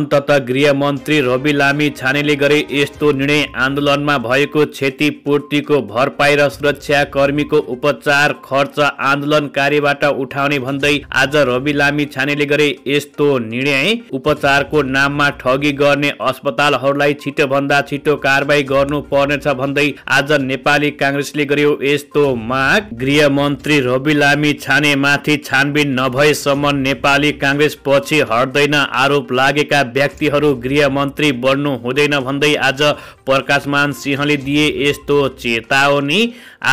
अन्तत मन्त्री रवि लामी छानेले गरे यस्तो निर्णय आन्दोलनमा भएको क्षतिपूर्तिको भरपाई र सुरक्षाकर्मीको उपचार खर्च आन्दोलनकारीबाट उठाउने भन्दै आज रवि लामी छानेले गरे यस्तो निर्णय उपचारको नाममा ठगी गर्ने अस्पतालहरूलाई छिटोभन्दा छिटो कारवाही गर्नु पर्नेछ भन्दै आज नेपाली काङ्ग्रेसले गर्यो यस्तो माग गृह मन्त्री रवि लामी छानेमाथि छानबिन नभएसम्म नेपाली काङ्ग्रेस पछि हट्दैन आरोप लागेका व्यक्तिहरू गृहमन्त्री बन्नु हुँदैन भन्दै आज प्रकाशमान सिंहले दिए यस्तो चेतावनी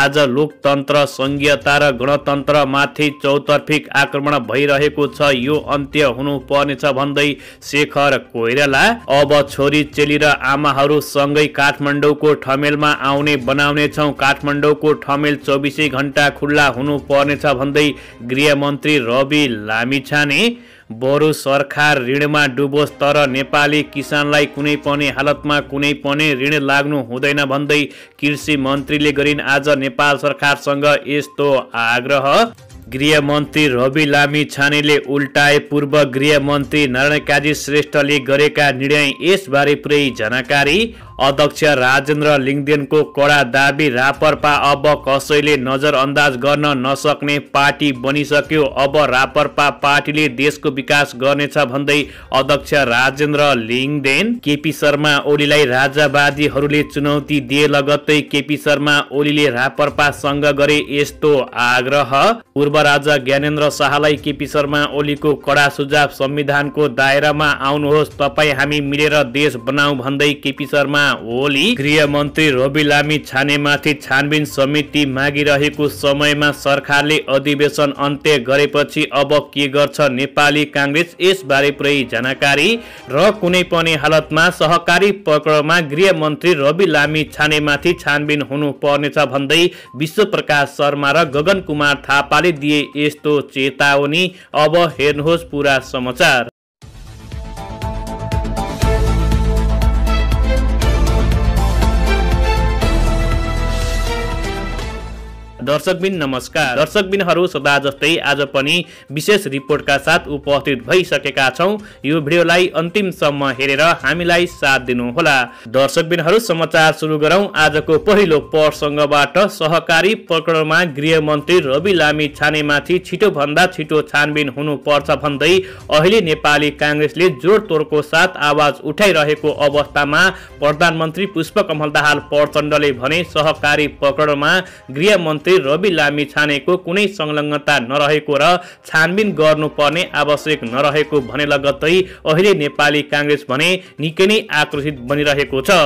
आज लोकतन्त्र संघीयता र गणतन्त्रमाथि चौतर्फिक आक्रमण भइरहेको छ यो अन्त्य हुनुपर्नेछ भन्दै शेखर कोइराला अब छोरी चेली र आमाहरू सँगै काठमाडौँको ठमेलमा आउने बनाउनेछौँ काठमाडौँको ठमेल चौबिसै घन्टा खुल्ला हुनुपर्नेछ भन्दै गृहमन्त्री रवि लामिछाने बरु सरकार ऋणमा डुबोस् तर नेपाली किसानलाई कुनै पनि हालतमा कुनै पनि ऋण लाग्नु हुँदैन भन्दै कृषि मन्त्रीले गरिन् आज नेपाल सरकारसँग यस्तो आग्रह गृहमन्त्री रवि लामी छानेले उल्टाए पूर्व गृहमन्त्री नारायण काजी श्रेष्ठले गरेका निर्णय यसबारे पुरै जानकारी अध्यक्ष राजेन्द्र लिङ्गदेनको कडा दावी रापरपा अब कसैले नजरअन्दाज गर्न नसक्ने पार्टी बनिसक्यो अब रापरपा पार्टीले देशको विकास गर्नेछ भन्दै अध्यक्ष राजेन्द्र लिङ्गदेन केपी शर्मा ओलीलाई राजावादीहरूले चुनौती दिए लगत्तै केपी शर्मा ओलीले रापरपासँग गरे यस्तो आग्रह पूर्व राजा ज्ञानेन्द्र शाहलाई केपी शर्मा ओलीको कडा सुझाव संविधानको दायरामा आउनुहोस् तपाईँ हामी मिलेर देश बनाऊ भन्दै केपी शर्मा ओली गृह मन्त्री रवि लामी छानेमाथि छानबिन समिति मागिरहेको समयमा सरकारले अधिवेशन अन्त्य गरेपछि अब के गर्छ नेपाली काङ्ग्रेस यसबारे पुरै जानकारी र कुनै पनि हालतमा सहकारी प्रकरणमा मन्त्री रवि लामी छानेमाथि छानबिन हुनुपर्नेछ भन्दै विश्व प्रकाश शर्मा र गगन कुमार थापाले दिए यस्तो चेतावनी अब हेर्नुहोस् पुरा समाचार दर्शकबिन नमस्कार दर्शकबिनहरू सदा जस्तै आज पनि विशेष रिपोर्टका साथ उपस्थित भइसकेका छौँ यो भिडियोलाई अन्तिमसम्म हेरेर हामीलाई साथ दिनुहोला दर्शकबिनहरू समाचार सुरु गरौँ आजको पहिलो पहरसँगबाट सहकारी प्रकरणमा गृहमन्त्री रवि लामी छानेमाथि छिटोभन्दा छिटो छानबिन हुनुपर्छ भन्दै अहिले नेपाली काङ्ग्रेसले जोडतोडको साथ आवाज उठाइरहेको अवस्थामा प्रधानमन्त्री पुष्पकमल दाहाल प्रचण्डले भने सहकारी प्रकरणमा गृहमन्त्री गरी रवि लामी छानेको कुनै संलग्नता नरहेको र छानबिन गर्नुपर्ने आवश्यक नरहेको भने लगत्तै अहिले नेपाली काङ्ग्रेस भने निकै नै आक्रोशित बनिरहेको छ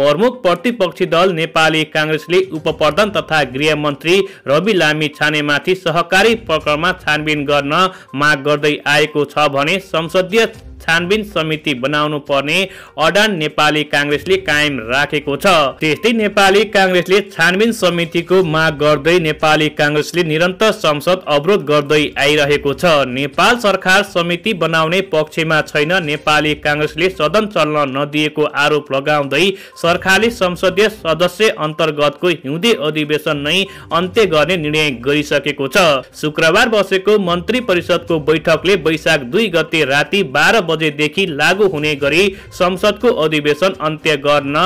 प्रमुख प्रतिपक्षी दल नेपाली काङ्ग्रेसले उपप्रधान तथा गृहमन्त्री रवि लामी छानेमाथि सहकारी प्रकरणमा छानबिन गर्न माग गर्दै आएको छ भने संसदीय छानबिन समिति बनाउनु पर्ने अडान नेपाली काङ्ग्रेसले कायम राखेको छ त्यस्तै नेपाली काङ्ग्रेसले छानबिन समितिको माग गर्दै नेपाली काङ्ग्रेसले निरन्तर संसद अवरोध गर्दै आइरहेको छ नेपाल सरकार समिति बनाउने पक्षमा छैन नेपाली काङ्ग्रेसले सदन चल्न नदिएको आरोप लगाउँदै सरकारले संसदीय सदस्य अन्तर्गतको हिउँदे अधिवेशन नै अन्त्य गर्ने निर्णय गरिसकेको छ शुक्रबार बसेको मन्त्री परिषदको बैठकले वैशाख दुई गते राति बाह्र बजेदेखि लागू हुने गरी संसदको अधिवेशन अन्त्य गर्न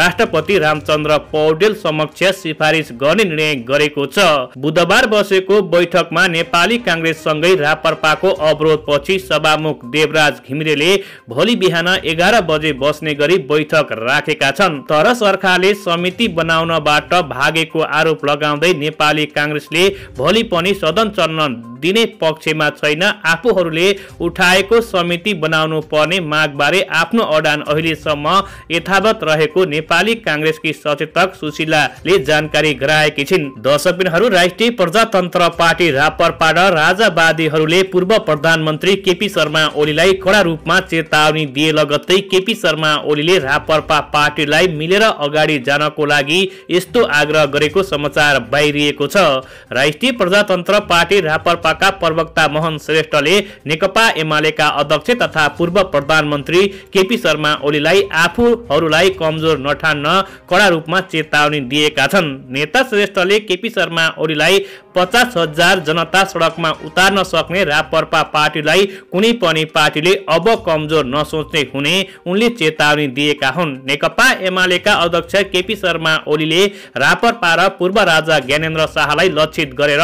राष्ट्रपति रामचन्द्र पौडेल समक्ष सिफारिस गर्ने निर्णय गरेको छ बुधबार बसेको बैठकमा नेपाली काङ्ग्रेससँगै रापरपाको अवरोधपछि सभामुख देवराज घिमिरेले भोलि बिहान एघार बजे बस्ने गरी बैठक राखेका छन् तर सरकारले समिति बनाउनबाट भागेको आरोप लगाउँदै नेपाली काङ्ग्रेसले भोलि पनि सदन चल्न दिने पक्षमा छैन आफूहरूले उठाएको समिति बना बनाउनु पर्ने मागबारे आफ्नो अडान अहिलेसम्म यथावत रहेको नेपाली काङ्ग्रेसकी सचेतक सुशीलाले जानकारी गराएकी छिन् दर्शकहरू राष्ट्रिय प्रजातन्त्र पार्टी रापरपाड राजावादीहरूले पूर्व प्रधानमन्त्री केपी शर्मा ओलीलाई कडा रूपमा चेतावनी दिए लगत्तै केपी शर्मा ओलीले रापरपा पार्टीलाई मिलेर अगाडि जानको लागि यस्तो आग्रह गरेको समाचार बाहिरिएको छ राष्ट्रिय प्रजातन्त्र पार्टी रापरपाका प्रवक्ता मोहन श्रेष्ठले नेकपा एमालेका अध्यक्ष तथा तथा पूर्व प्रधानमन्त्री केपी शर्मा ओलीलाई आफूहरूलाई कमजोर नठान्न कडा रूपमा चेतावनी दिएका छन् नेता श्रेष्ठले केपी शर्मा ओलीलाई पचास हजार जनता सडकमा उतार्न सक्ने रापरपा पार्टीलाई कुनै पनि पार्टीले अब कमजोर नसोच्ने हुने उनले चेतावनी दिएका हुन् नेकपा एमालेका अध्यक्ष केपी शर्मा ओलीले रापरपा र पूर्व राजा ज्ञानेन्द्र शाहलाई लक्षित गरेर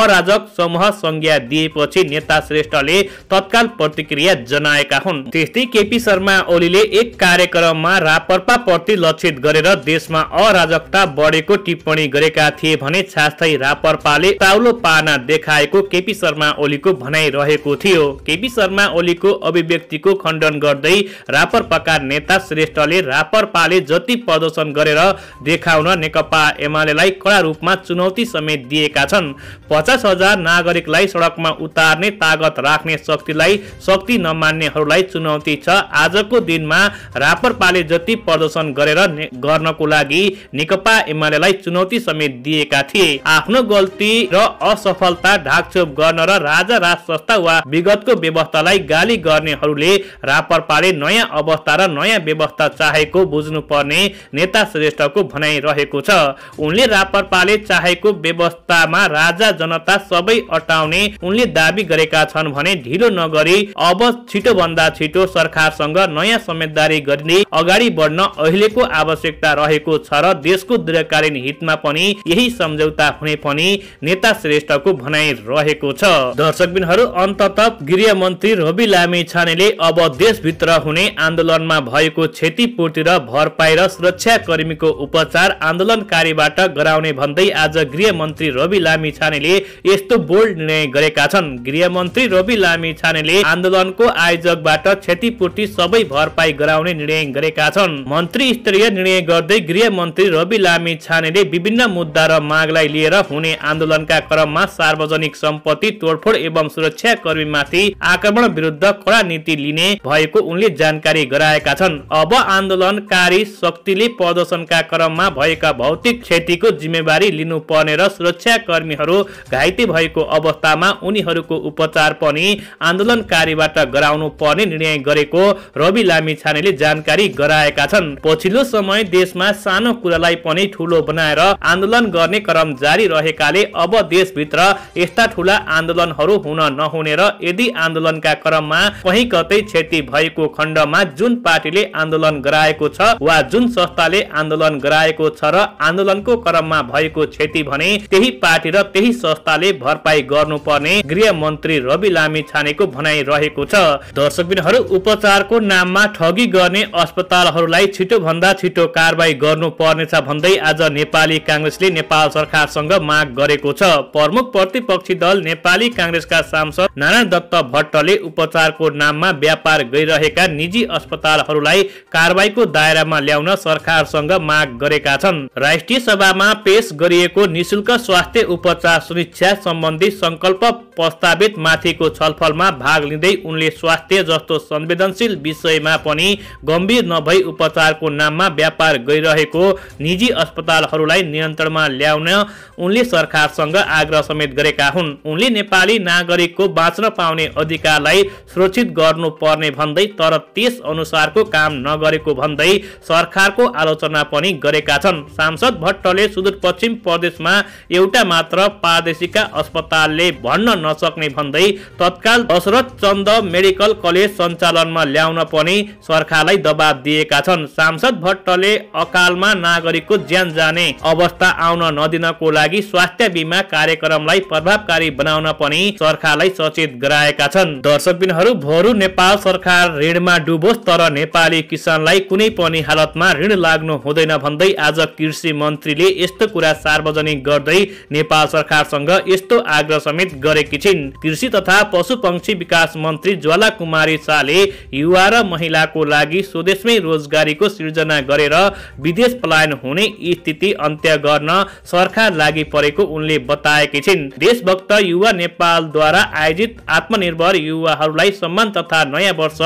अराजक समूह संज्ञा दिएपछि नेता श्रेष्ठले तत्काल प्रतिक्रिया जनाए बनाएका हुन् त्यस्तै केपी शर्मा ओलीले एक कार्यक्रममा रापरपा प्रति लक्षित गरेर देशमा अराजकता बढेको टिप्पणी गरेका थिए भने छास्तै रापरपाले ताउलो पार्न देखाएको केपी शर्मा ओलीको भनाइ रहेको थियो केपी शर्मा ओलीको अभिव्यक्तिको खण्डन गर्दै रापरपाका नेता श्रेष्ठले रापरपाले जति प्रदर्शन गरेर देखाउन नेकपा एमालेलाई कडा रूपमा चुनौती समेत दिएका छन् पचास हजार नागरिकलाई सडकमा उतार्ने तागत राख्ने शक्तिलाई शक्ति नमान्ने उद्यमीहरूलाई चुनौती छ आजको दिनमा पाले जति प्रदर्शन गरेर गर्नको लागि नेकपा एमालेलाई चुनौती समेत दिएका थिए आफ्नो गल्ती र असफलता ढाकछोप गर्न र राजा राज संस्था वा विगतको व्यवस्थालाई गाली गर्नेहरूले पाले नयाँ अवस्था र नयाँ व्यवस्था चाहेको पर्ने नेता श्रेष्ठको भनाइ रहेको छ उनले पाले चाहेको व्यवस्थामा राजा जनता सबै अटाउने उनले दावी गरेका छन् भने ढिलो नगरी अब छिटो छिटोभन्दा छिटो सरकारसँग नयाँ समेतदारी गर्ने अगाडि बढ्न अहिलेको आवश्यकता रहेको छ र देशको दीर्घकालीन हितमा पनि यही सम्झौता हुने पनि नेता श्रेष्ठको भनाइ रहेको छ दर्शकबिनहरू अन्तत गृह मन्त्री रवि लामी छानेले अब देशभित्र हुने आन्दोलनमा भएको क्षतिपूर्ति र भरपाई र कर्मीको उपचार आन्दोलनकारीबाट गराउने भन्दै आज गृह मन्त्री रवि लामी छानेले यस्तो बोल्ड निर्णय गरेका छन् गृह मन्त्री रवि लामी छानेले आन्दोलनको आयोजना जगबाट क्षतिपूर्ति सबै भरपाई गराउने निर्णय गरेका छन् मन्त्री स्तरीय निर्णय गर्दै गृह मन्त्री रवि लामी छानेले विभिन्न मुद्दा र मागलाई लिएर हुने आन्दोलनका क्रममा सार्वजनिक सम्पत्ति तोडफोड एवं सुरक्षाकर्मीमाथि आक्रमण विरुद्ध कडा नीति लिने भएको उनले जानकारी गराएका छन् अब आन्दोलनकारी शक्तिले प्रदर्शनका क्रममा भएका भौतिक क्षतिको जिम्मेवारी लिनुपर्ने र सुरक्षा कर्मीहरू घाइते भएको अवस्थामा उनीहरूको उपचार पनि आन्दोलनकारीबाट गराउनु पर्ने निर्णय गरेको रवि लामी छानेले जानकारी गराएका छन् पछिल्लो समय देशमा सानो कुरालाई पनि ठुलो बनाएर आन्दोलन गर्ने क्रम जारी रहेकाले अब देशभित्र यस्ता ठुला आन्दोलनहरू हुन नहुने र यदि आन्दोलनका क्रममा कहीँ कतै क्षति भएको खण्डमा जुन पार्टीले आन्दोलन गराएको छ वा जुन संस्थाले आन्दोलन गराएको छ र आन्दोलनको क्रममा भएको क्षति भने त्यही पार्टी र त्यही संस्थाले भरपाई गर्नुपर्ने गृह मन्त्री रवि लामी छानेको भनाइ रहेको छ दर्शकबिनहरू उपचारको नाममा ठगी गर्ने अस्पतालहरूलाई छिटोभन्दा छिटो कारवाही गर्नुपर्नेछ भन्दै आज नेपाली काङ्ग्रेसले नेपाल सरकारसँग माग गरेको छ प्रमुख प्रतिपक्षी दल नेपाली काङ्ग्रेसका सांसद नारायण दत्त भट्टले उपचारको नाममा व्यापार गरिरहेका निजी अस्पतालहरूलाई कारवाहीको दायरामा ल्याउन सरकारसँग माग गरेका छन् राष्ट्रिय सभामा पेश गरिएको निशुल्क स्वास्थ्य उपचार सुरक्षा सम्बन्धी संकल्प प्रस्तावित माथिको छलफलमा भाग लिँदै उनले स्वास्थ्य जस्तो संवेदनशील विषयमा पनि गम्भीर नभई उपचारको नाममा व्यापार गरिरहेको निजी अस्पतालहरूलाई नियन्त्रणमा ल्याउन उनले सरकारसँग आग्रह समेत गरेका हुन् उनले नेपाली नागरिकको बाँच्न पाउने अधिकारलाई सुरक्षित गर्नुपर्ने भन्दै तर त्यस अनुसारको काम नगरेको भन्दै सरकारको आलोचना पनि गरेका छन् सांसद भट्टले सुदूरपश्चिम प्रदेशमा एउटा मात्र प्रादेशिका अस्पतालले भन्न नसक्ने भन्दै तत्काल दशरथ चन्द मेडिकल कलेज सञ्चालनमा ल्याउन पनि सरकारलाई दबाब दिएका छन् सांसद भट्टले अकालमा नागरिकको ज्यान जाने अवस्था आउन नदिनको लागि स्वास्थ्य बिमा कार्यक्रमलाई प्रभावकारी बनाउन पनि सरकारलाई सचेत गराएका छन् दर्शकबिनहरू भरु नेपाल सरकार ऋणमा डुबोस् तर नेपाली किसानलाई कुनै पनि हालतमा ऋण लाग्नु हुँदैन भन्दै आज कृषि मन्त्रीले यस्तो कुरा सार्वजनिक गर्दै नेपाल सरकारसँग यस्तो आग्रह समेत गरेकी छिन् कृषि तथा पशु पंक्षी विकास मन्त्री ज्वाला कुमार कुमारी शाहले युवा र महिलाको लागि स्वदेशमै रोजगारीको सिर्जना गरेर विदेश पलायन हुने स्थिति अन्त्य गर्न सरकार लागि परेको उनले बताएकी छिन् देशभक्त युवा नेपालद्वारा आयोजित आत्मनिर्भर युवाहरूलाई सम्मान तथा नयाँ वर्ष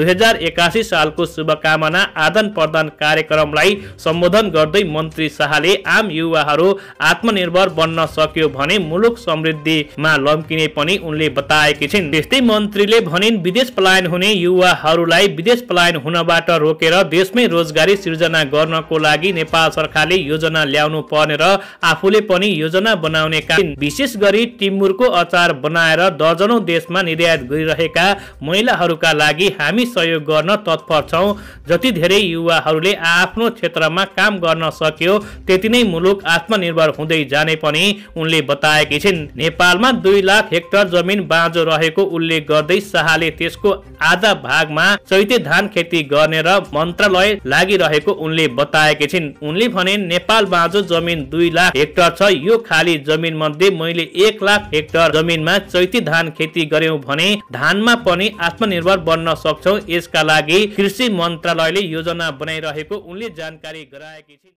दुई सालको शुभकामना आदान प्रदान कार्यक्रमलाई सम्बोधन गर्दै मन्त्री शाहले आम युवाहरू आत्मनिर्भर बन्न सक्यो भने मुलुक समृद्धिमा लम्किने पनि उनले बताएकी छिन् त्यस्तै मन्त्रीले भनिन् विदेश विदेश पलायन हुने युवाहरूलाई विदेश पलायन हुनबाट रोकेर देशमै रोजगारी सिर्जना गर्नको लागि नेपाल सरकारले योजना ल्याउनु पर्ने र आफूले पनि योजना बनाउने काम विशेष गरी टिमुरको अचार बनाएर दर्जनौ देशमा निर्यात गरिरहेका महिलाहरूका लागि हामी सहयोग गर्न तत्पर छौँ जति धेरै युवाहरूले आफ्नो क्षेत्रमा काम गर्न सक्यो त्यति नै मुलुक आत्मनिर्भर हुँदै जाने पनि उनले बताएकी छिन् नेपालमा दुई लाख हेक्टर जमिन बाँझो रहेको उल्लेख गर्दै शाहले त्यस देशको आधा भागमा चैते धान खेती गर्ने र मन्त्रालय लागिरहेको उनले बताएकी छिन् उनले भने नेपाल बाँझो जमिन दुई लाख हेक्टर छ यो खाली जमिन मध्ये मैले एक लाख हेक्टर जमिनमा चैते धान खेती गर्यौँ भने धानमा पनि आत्मनिर्भर बन्न सक्छौ यसका लागि कृषि मन्त्रालयले योजना बनाइरहेको उनले जानकारी गराएकी छिन्